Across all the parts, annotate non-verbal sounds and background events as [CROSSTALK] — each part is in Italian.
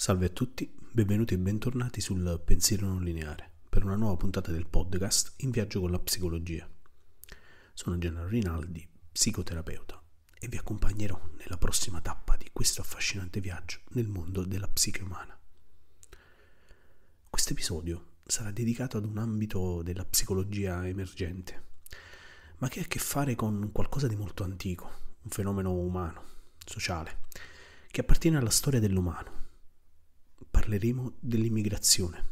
Salve a tutti, benvenuti e bentornati sul Pensiero non lineare per una nuova puntata del podcast In viaggio con la psicologia. Sono Gennaro Rinaldi, psicoterapeuta, e vi accompagnerò nella prossima tappa di questo affascinante viaggio nel mondo della psiche umana. Questo episodio sarà dedicato ad un ambito della psicologia emergente, ma che ha a che fare con qualcosa di molto antico, un fenomeno umano, sociale, che appartiene alla storia dell'umano parleremo dell'immigrazione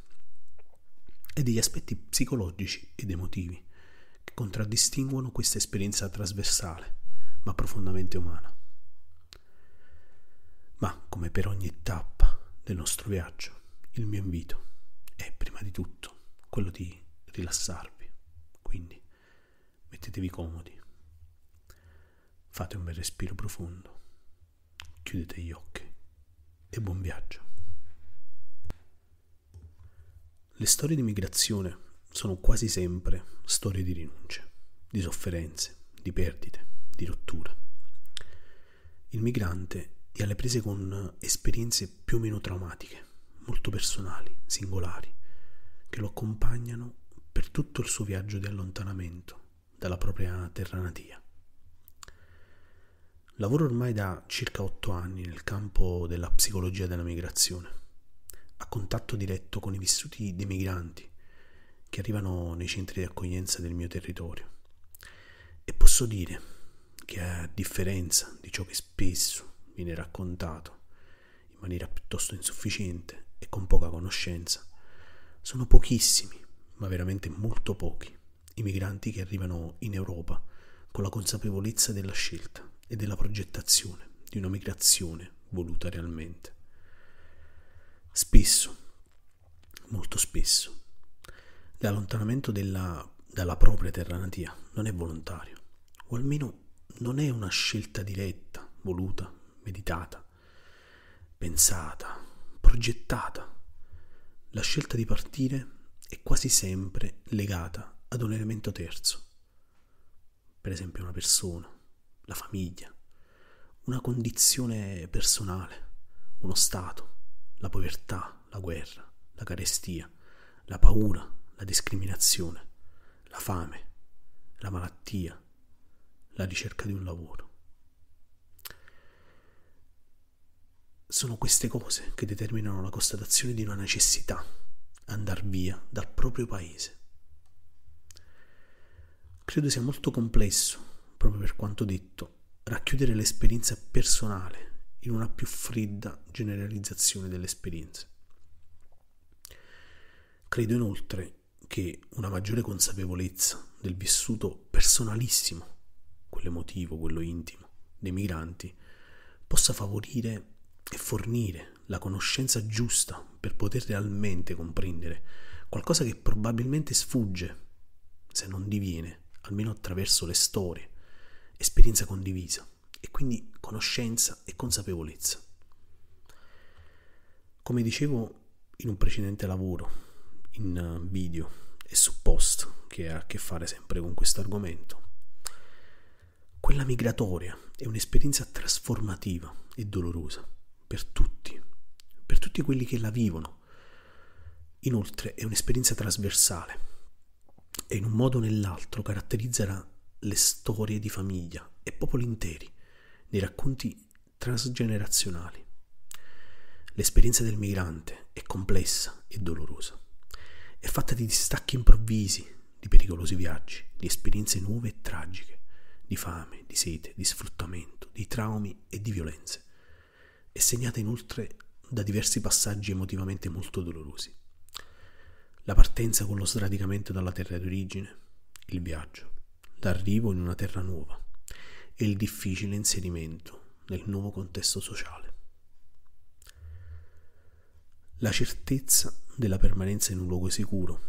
e degli aspetti psicologici ed emotivi che contraddistinguono questa esperienza trasversale, ma profondamente umana. Ma, come per ogni tappa del nostro viaggio, il mio invito è prima di tutto quello di rilassarvi. Quindi mettetevi comodi, fate un bel respiro profondo, chiudete gli occhi e buon viaggio. Le storie di migrazione sono quasi sempre storie di rinunce, di sofferenze, di perdite, di rottura. Il migrante è alle prese con esperienze più o meno traumatiche, molto personali, singolari, che lo accompagnano per tutto il suo viaggio di allontanamento dalla propria terra natia. Lavoro ormai da circa otto anni nel campo della psicologia della migrazione a contatto diretto con i vissuti dei migranti che arrivano nei centri di accoglienza del mio territorio. E posso dire che a differenza di ciò che spesso viene raccontato in maniera piuttosto insufficiente e con poca conoscenza, sono pochissimi, ma veramente molto pochi, i migranti che arrivano in Europa con la consapevolezza della scelta e della progettazione di una migrazione voluta realmente. Spesso, molto spesso, l'allontanamento della, dalla propria terra natia non è volontario, o almeno non è una scelta diretta, voluta, meditata, pensata, progettata. La scelta di partire è quasi sempre legata ad un elemento terzo, per esempio una persona, la famiglia, una condizione personale, uno stato la povertà, la guerra, la carestia, la paura, la discriminazione, la fame, la malattia, la ricerca di un lavoro. Sono queste cose che determinano la constatazione di una necessità, andar via dal proprio paese. Credo sia molto complesso, proprio per quanto detto, racchiudere l'esperienza personale in una più fredda generalizzazione delle esperienze. Credo inoltre che una maggiore consapevolezza del vissuto personalissimo, quello emotivo, quello intimo, dei migranti, possa favorire e fornire la conoscenza giusta per poter realmente comprendere qualcosa che probabilmente sfugge, se non diviene, almeno attraverso le storie, esperienza condivisa e quindi conoscenza e consapevolezza. Come dicevo in un precedente lavoro, in eh, video e su post che ha a che fare sempre con questo argomento, quella migratoria è un'esperienza trasformativa e dolorosa per tutti, per tutti quelli che la vivono. Inoltre è un'esperienza trasversale e in un modo o nell'altro caratterizzerà le storie di famiglia e popoli interi dei racconti transgenerazionali. L'esperienza del migrante è complessa e dolorosa. È fatta di distacchi improvvisi, di pericolosi viaggi, di esperienze nuove e tragiche, di fame, di sete, di sfruttamento, di traumi e di violenze. È segnata inoltre da diversi passaggi emotivamente molto dolorosi. La partenza con lo sradicamento dalla terra d'origine, il viaggio, l'arrivo in una terra nuova, e il difficile inserimento nel nuovo contesto sociale. La certezza della permanenza in un luogo sicuro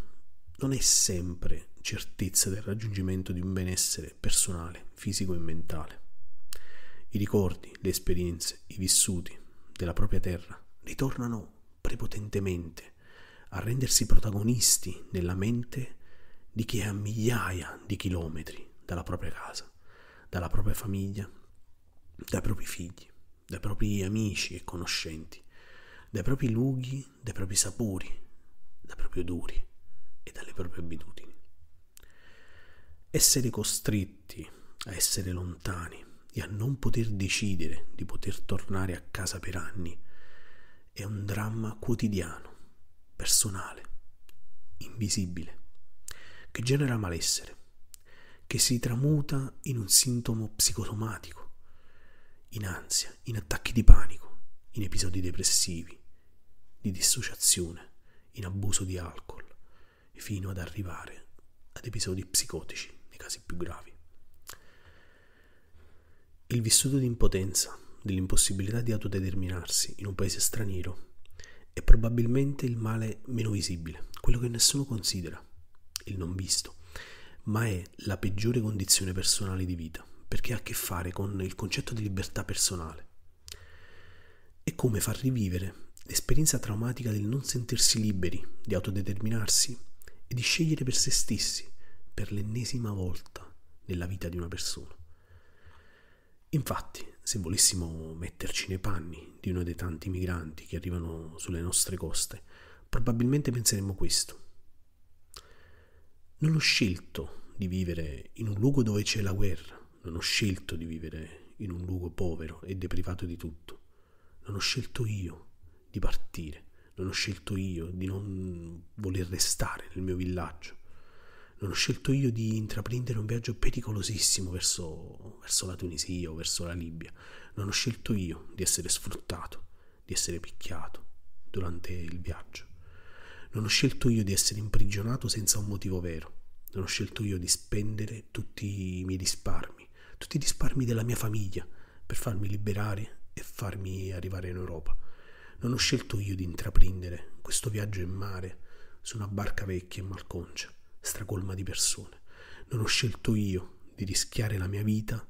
non è sempre certezza del raggiungimento di un benessere personale, fisico e mentale. I ricordi, le esperienze, i vissuti della propria terra ritornano prepotentemente a rendersi protagonisti nella mente di chi è a migliaia di chilometri dalla propria casa dalla propria famiglia, dai propri figli, dai propri amici e conoscenti, dai propri lughi, dai propri sapori, dai propri odori e dalle proprie abitudini. Essere costretti a essere lontani e a non poter decidere di poter tornare a casa per anni è un dramma quotidiano, personale, invisibile, che genera malessere, che si tramuta in un sintomo psicosomatico, in ansia, in attacchi di panico, in episodi depressivi, di dissociazione, in abuso di alcol, fino ad arrivare ad episodi psicotici nei casi più gravi. Il vissuto di impotenza, dell'impossibilità di autodeterminarsi in un paese straniero, è probabilmente il male meno visibile, quello che nessuno considera, il non visto, ma è la peggiore condizione personale di vita, perché ha a che fare con il concetto di libertà personale. È come far rivivere l'esperienza traumatica del non sentirsi liberi, di autodeterminarsi e di scegliere per se stessi, per l'ennesima volta nella vita di una persona. Infatti, se volessimo metterci nei panni di uno dei tanti migranti che arrivano sulle nostre coste, probabilmente penseremmo questo. Non ho scelto di vivere in un luogo dove c'è la guerra, non ho scelto di vivere in un luogo povero e deprivato di tutto. Non ho scelto io di partire, non ho scelto io di non voler restare nel mio villaggio. Non ho scelto io di intraprendere un viaggio pericolosissimo verso, verso la Tunisia o verso la Libia. Non ho scelto io di essere sfruttato, di essere picchiato durante il viaggio. Non ho scelto io di essere imprigionato senza un motivo vero. Non ho scelto io di spendere tutti i miei risparmi, tutti i risparmi della mia famiglia, per farmi liberare e farmi arrivare in Europa. Non ho scelto io di intraprendere questo viaggio in mare su una barca vecchia e malconcia, stracolma di persone. Non ho scelto io di rischiare la mia vita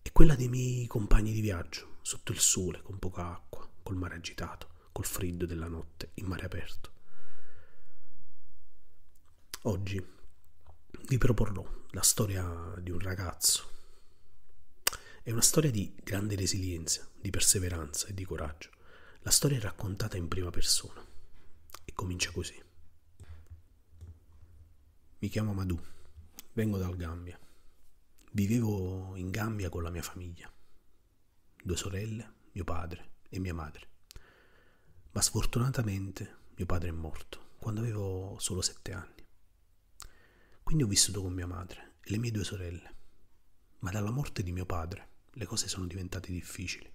e quella dei miei compagni di viaggio, sotto il sole, con poca acqua, col mare agitato, col freddo della notte, in mare aperto. Oggi vi proporrò la storia di un ragazzo. È una storia di grande resilienza, di perseveranza e di coraggio. La storia è raccontata in prima persona e comincia così. Mi chiamo Madhu, vengo dal Gambia. Vivevo in Gambia con la mia famiglia, due sorelle, mio padre e mia madre. Ma sfortunatamente mio padre è morto quando avevo solo sette anni. Quindi ho vissuto con mia madre e le mie due sorelle. Ma dalla morte di mio padre le cose sono diventate difficili.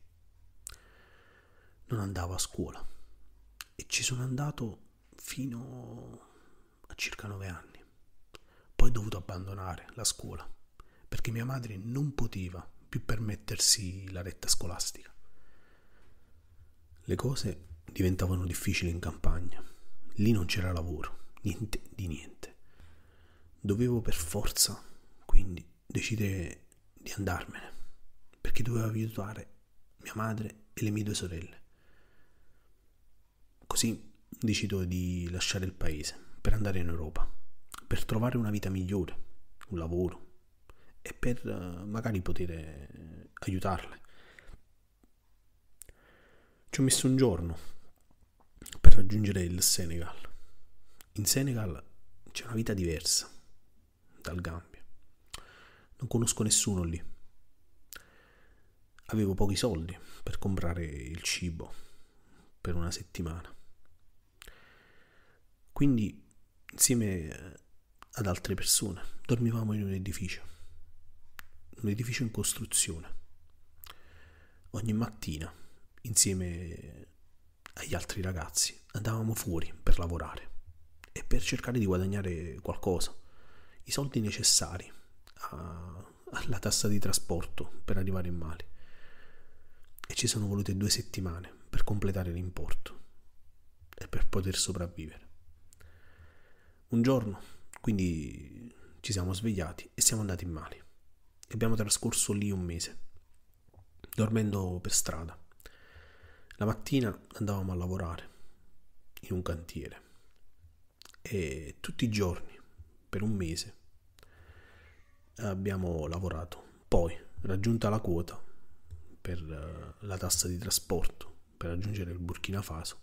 Non andavo a scuola e ci sono andato fino a circa nove anni. Poi ho dovuto abbandonare la scuola perché mia madre non poteva più permettersi la retta scolastica. Le cose diventavano difficili in campagna. Lì non c'era lavoro, niente di niente dovevo per forza quindi decidere di andarmene perché dovevo aiutare mia madre e le mie due sorelle. Così decido di lasciare il paese per andare in Europa, per trovare una vita migliore, un lavoro e per eh, magari poter eh, aiutarle. Ci ho messo un giorno per raggiungere il Senegal. In Senegal c'è una vita diversa, dal Gambia. Non conosco nessuno lì. Avevo pochi soldi per comprare il cibo per una settimana. Quindi, insieme ad altre persone, dormivamo in un edificio, un edificio in costruzione. Ogni mattina, insieme agli altri ragazzi, andavamo fuori per lavorare e per cercare di guadagnare qualcosa i soldi necessari a, alla tassa di trasporto per arrivare in Mali e ci sono volute due settimane per completare l'importo e per poter sopravvivere. Un giorno, quindi, ci siamo svegliati e siamo andati in Mali. Abbiamo trascorso lì un mese, dormendo per strada. La mattina andavamo a lavorare in un cantiere e tutti i giorni per un mese. Abbiamo lavorato. Poi, raggiunta la quota per eh, la tassa di trasporto per raggiungere il Burkina Faso,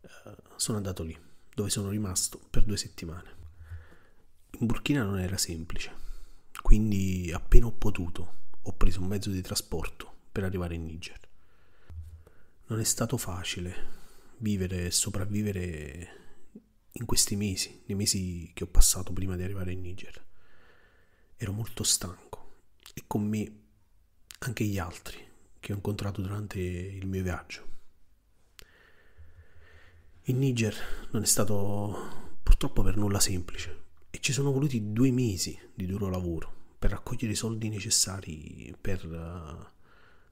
eh, sono andato lì, dove sono rimasto per due settimane. In Burkina non era semplice, quindi appena ho potuto ho preso un mezzo di trasporto per arrivare in Niger. Non è stato facile vivere e sopravvivere in questi mesi, nei mesi che ho passato prima di arrivare in Niger. Ero molto stanco e con me anche gli altri che ho incontrato durante il mio viaggio. In Niger non è stato purtroppo per nulla semplice e ci sono voluti due mesi di duro lavoro per raccogliere i soldi necessari per,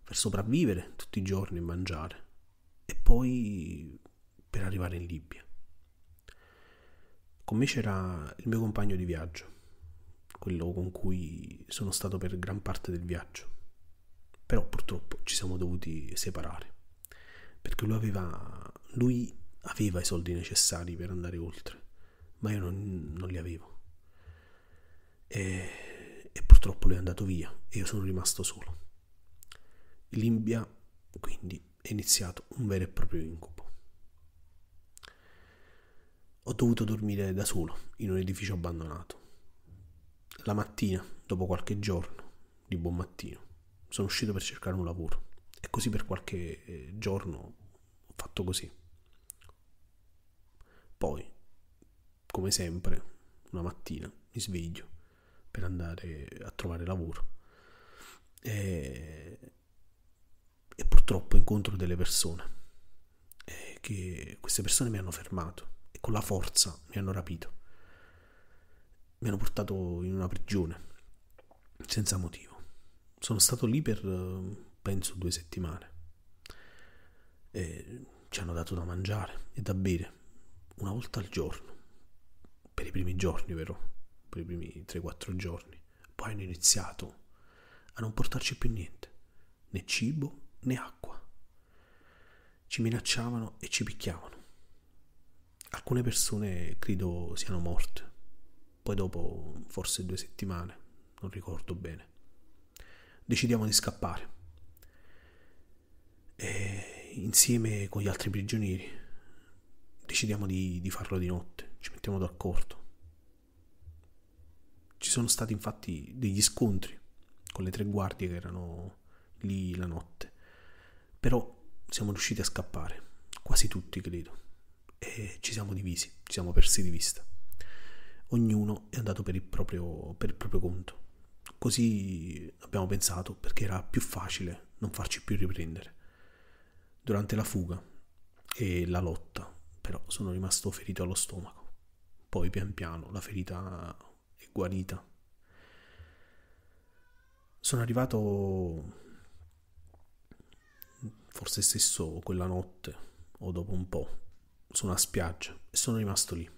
per sopravvivere tutti i giorni e mangiare e poi per arrivare in Libia. Con me c'era il mio compagno di viaggio, quello con cui sono stato per gran parte del viaggio. Però purtroppo ci siamo dovuti separare, perché lui aveva, lui aveva i soldi necessari per andare oltre, ma io non, non li avevo. E, e purtroppo lui è andato via e io sono rimasto solo. Limbia, quindi, è iniziato un vero e proprio incubo ho dovuto dormire da solo in un edificio abbandonato. La mattina, dopo qualche giorno, di buon mattino, sono uscito per cercare un lavoro e così per qualche eh, giorno ho fatto così. Poi, come sempre, una mattina mi sveglio per andare a trovare lavoro e, e purtroppo incontro delle persone eh, che queste persone mi hanno fermato con la forza mi hanno rapito. Mi hanno portato in una prigione, senza motivo. Sono stato lì per, penso, due settimane. E ci hanno dato da mangiare e da bere, una volta al giorno. Per i primi giorni, vero? per i primi 3-4 giorni. Poi hanno iniziato a non portarci più niente, né cibo né acqua. Ci minacciavano e ci picchiavano alcune persone credo siano morte, poi dopo forse due settimane, non ricordo bene. Decidiamo di scappare. E insieme con gli altri prigionieri decidiamo di, di farlo di notte, ci mettiamo d'accordo. Ci sono stati infatti degli scontri con le tre guardie che erano lì la notte, però siamo riusciti a scappare, quasi tutti credo e ci siamo divisi, ci siamo persi di vista. Ognuno è andato per il proprio, per il proprio conto. Così abbiamo pensato perché era più facile non farci più riprendere. Durante la fuga e la lotta, però, sono rimasto ferito allo stomaco. Poi pian piano la ferita è guarita. Sono arrivato forse stesso quella notte o dopo un po' su una spiaggia e sono rimasto lì.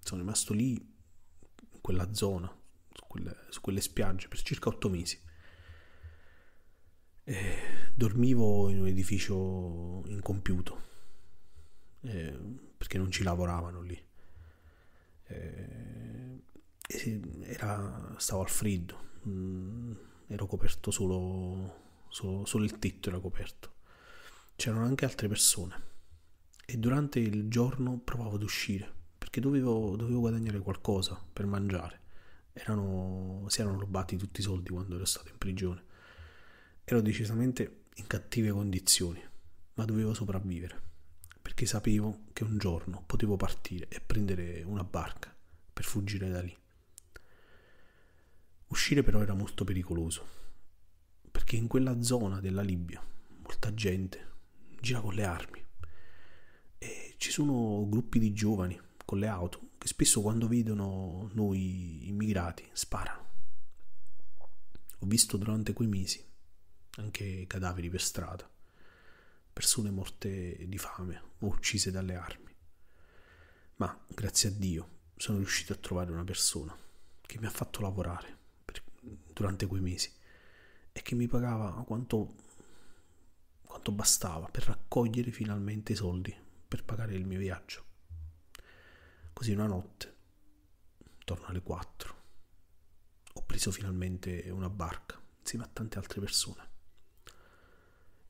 Sono rimasto lì, in quella zona, su quelle, su quelle spiagge, per circa otto mesi. E dormivo in un edificio incompiuto, eh, perché non ci lavoravano lì. Eh, era, stavo al freddo, mm, ero coperto solo, solo, solo il tetto era coperto. C'erano anche altre persone e durante il giorno provavo ad uscire perché dovevo, dovevo guadagnare qualcosa per mangiare. Erano, si erano rubati tutti i soldi quando ero stato in prigione. Ero decisamente in cattive condizioni, ma dovevo sopravvivere perché sapevo che un giorno potevo partire e prendere una barca per fuggire da lì. Uscire però era molto pericoloso, perché in quella zona della Libia molta gente gira con le armi ci sono gruppi di giovani con le auto che spesso quando vedono noi immigrati sparano. Ho visto durante quei mesi anche cadaveri per strada, persone morte di fame o uccise dalle armi. Ma grazie a Dio sono riuscito a trovare una persona che mi ha fatto lavorare per, durante quei mesi e che mi pagava quanto, quanto bastava per raccogliere finalmente i soldi per pagare il mio viaggio. Così una notte, intorno alle 4, ho preso finalmente una barca insieme a tante altre persone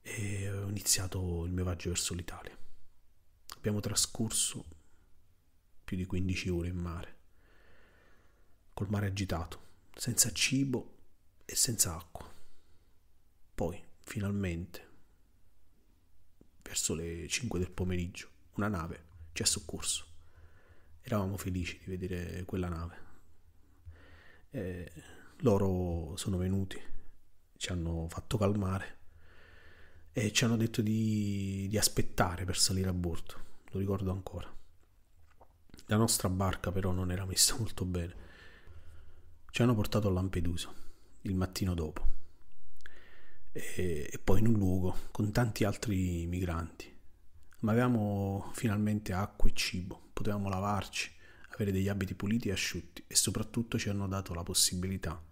e ho iniziato il mio viaggio verso l'Italia. Abbiamo trascorso più di 15 ore in mare, col mare agitato, senza cibo e senza acqua. Poi, finalmente, verso le 5 del pomeriggio, una nave ci ha soccorso. Eravamo felici di vedere quella nave. E loro sono venuti, ci hanno fatto calmare e ci hanno detto di, di aspettare per salire a bordo, lo ricordo ancora. La nostra barca però non era messa [LAUGHS] molto bene. Ci hanno portato a Lampedusa il mattino dopo e, e poi in un luogo con tanti altri migranti ma avevamo finalmente acqua e cibo, potevamo lavarci, avere degli abiti puliti e asciutti e soprattutto ci hanno dato la possibilità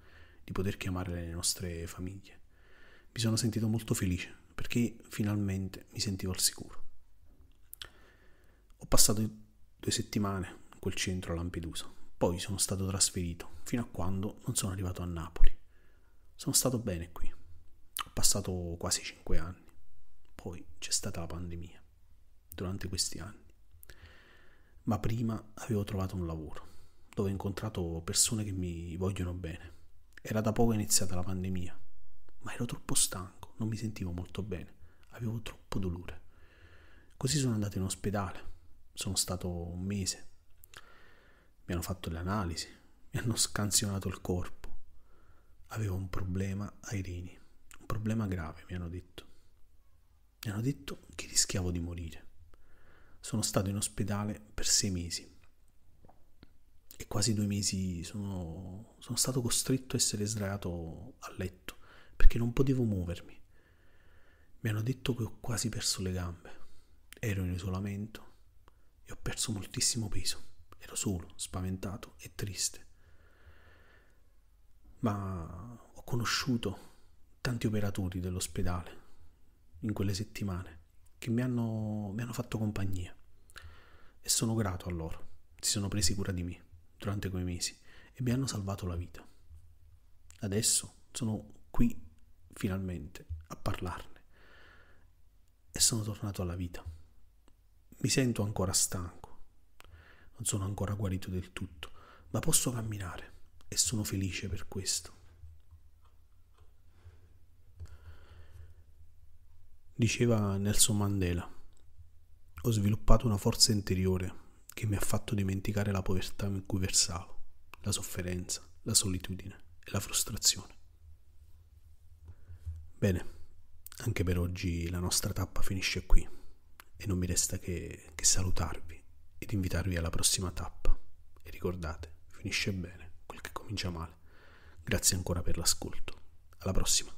di poter chiamare le nostre famiglie. Mi sono sentito molto felice perché finalmente mi sentivo al sicuro. Ho passato due settimane in quel centro a Lampedusa, poi sono stato trasferito fino a quando non sono arrivato a Napoli. Sono stato bene qui, ho passato quasi cinque anni, poi c'è stata la pandemia durante questi anni. Ma prima avevo trovato un lavoro, dove ho incontrato persone che mi vogliono bene. Era da poco iniziata la pandemia, ma ero troppo stanco, non mi sentivo molto bene, avevo troppo dolore. Così sono andato in ospedale, sono stato un mese. Mi hanno fatto le analisi, mi hanno scansionato il corpo. Avevo un problema ai reni, un problema grave, mi hanno detto. Mi hanno detto che rischiavo di morire sono stato in ospedale per sei mesi e quasi due mesi sono, sono stato costretto a essere sdraiato a letto perché non potevo muovermi. Mi hanno detto che ho quasi perso le gambe, ero in isolamento e ho perso moltissimo peso, ero solo, spaventato e triste. Ma ho conosciuto tanti operatori dell'ospedale in quelle settimane che mi hanno, mi hanno fatto compagnia e sono grato a loro. Si sono presi cura di me durante quei mesi e mi hanno salvato la vita. Adesso sono qui finalmente a parlarne e sono tornato alla vita. Mi sento ancora stanco, non sono ancora guarito del tutto, ma posso camminare e sono felice per questo. Diceva Nelson Mandela, ho sviluppato una forza interiore che mi ha fatto dimenticare la povertà in cui versavo, la sofferenza, la solitudine e la frustrazione. Bene, anche per oggi la nostra tappa finisce qui e non mi resta che, che salutarvi ed invitarvi alla prossima tappa. E ricordate, finisce bene quel che comincia male. Grazie ancora per l'ascolto. Alla prossima.